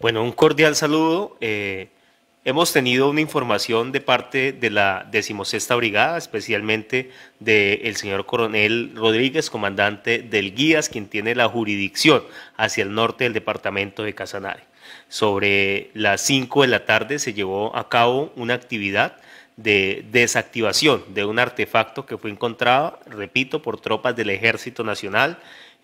Bueno, un cordial saludo. Eh, hemos tenido una información de parte de la decimosexta brigada, especialmente del señor coronel Rodríguez, comandante del Guías, quien tiene la jurisdicción hacia el norte del departamento de Casanare. Sobre las cinco de la tarde se llevó a cabo una actividad de desactivación de un artefacto que fue encontrado, repito, por tropas del Ejército Nacional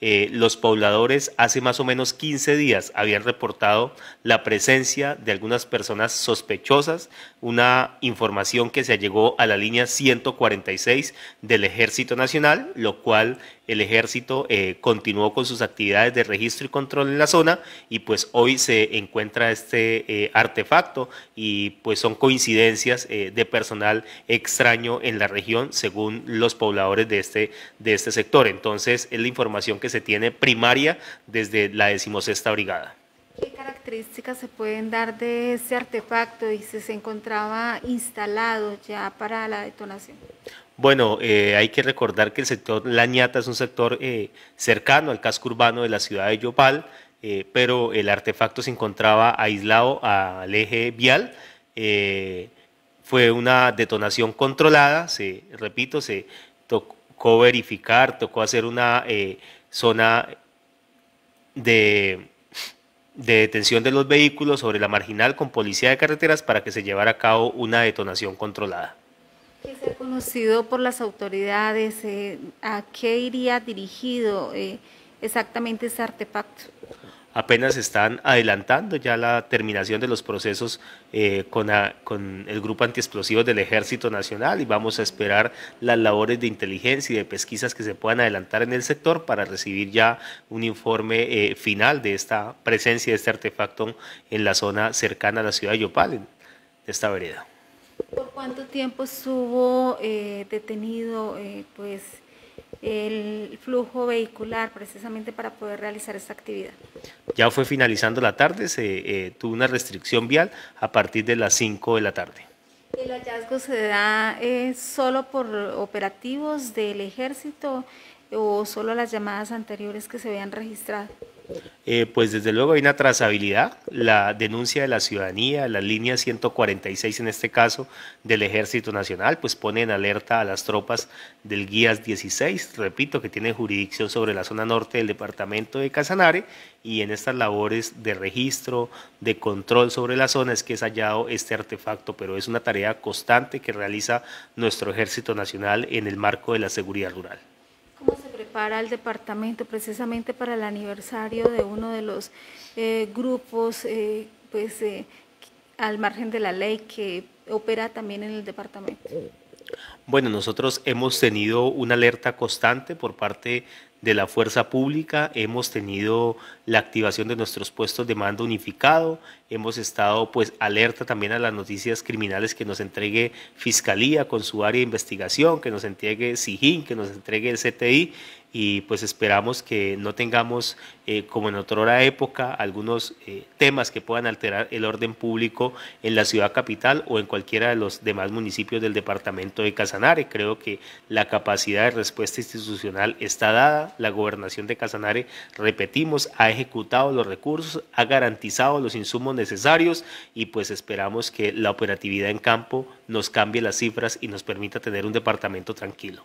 eh, los pobladores hace más o menos 15 días habían reportado la presencia de algunas personas sospechosas, una información que se llegó a la línea 146 del Ejército Nacional, lo cual el ejército eh, continuó con sus actividades de registro y control en la zona y pues hoy se encuentra este eh, artefacto y pues son coincidencias de personal extraño en la región según los pobladores de este, de este sector. Entonces es la información que se se tiene primaria desde la decimosexta brigada. ¿Qué características se pueden dar de ese artefacto y si se encontraba instalado ya para la detonación? Bueno, eh, hay que recordar que el sector Lañata es un sector eh, cercano al casco urbano de la ciudad de Yopal, eh, pero el artefacto se encontraba aislado al eje vial. fue una detonación controlada, se, repito, se tocó verificar, tocó hacer una zona de, detención de los vehículos sobre la marginal con policía de carreteras para que se llevara a cabo una detonación controlada. ¿Qué se ha conocido por las autoridades? Eh, ¿A qué iría dirigido eh, exactamente ese artefacto? apenas están adelantando ya la terminación de los procesos eh, con, el grupo antiexplosivo del Ejército Nacional y vamos a esperar las labores de inteligencia y de pesquisas que se puedan adelantar en el sector para recibir ya un informe eh, final de esta presencia de este artefacto en la zona cercana a la ciudad de Yopal, en esta vereda. ¿Por cuánto tiempo estuvo eh, detenido pues, el flujo vehicular precisamente para poder realizar esta actividad. Ya fue finalizando la tarde, se eh, tuvo una restricción vial a partir de las 5 de la tarde. El hallazgo se da eh, solo por operativos del ejército o solo las llamadas anteriores que se vean registradas. Eh, pues desde luego hay una trazabilidad, la denuncia de la ciudadanía, la línea 146 en este caso del Ejército Nacional, pues pone en alerta a las tropas del Guías 16, repito, que tiene jurisdicción sobre la zona norte del departamento de Casanare y en estas labores de registro, de control sobre la zona es que es hallado este artefacto, pero es una tarea constante que realiza nuestro Ejército Nacional en el marco de la seguridad rural para el departamento precisamente para el aniversario de uno de los eh, grupos eh, pues, eh, al margen de la ley que opera también en el departamento. Bueno, nosotros hemos tenido una alerta constante por parte de la fuerza pública, hemos tenido la activación de nuestros puestos de mando unificado, hemos estado pues alerta también a las noticias criminales que nos entregue Fiscalía con su área de investigación, que nos entregue sigin que nos entregue el CTI y pues esperamos que no tengamos, eh, como en otra época, algunos eh, temas que puedan alterar el orden público en la ciudad capital o en cualquiera de los demás municipios del departamento de Casanare. Creo que la capacidad de respuesta institucional está dada, la gobernación de Casanare, repetimos, ha ejecutado los recursos, ha garantizado los insumos necesarios y pues esperamos que la operatividad en campo nos cambie las cifras y nos permita tener un departamento tranquilo.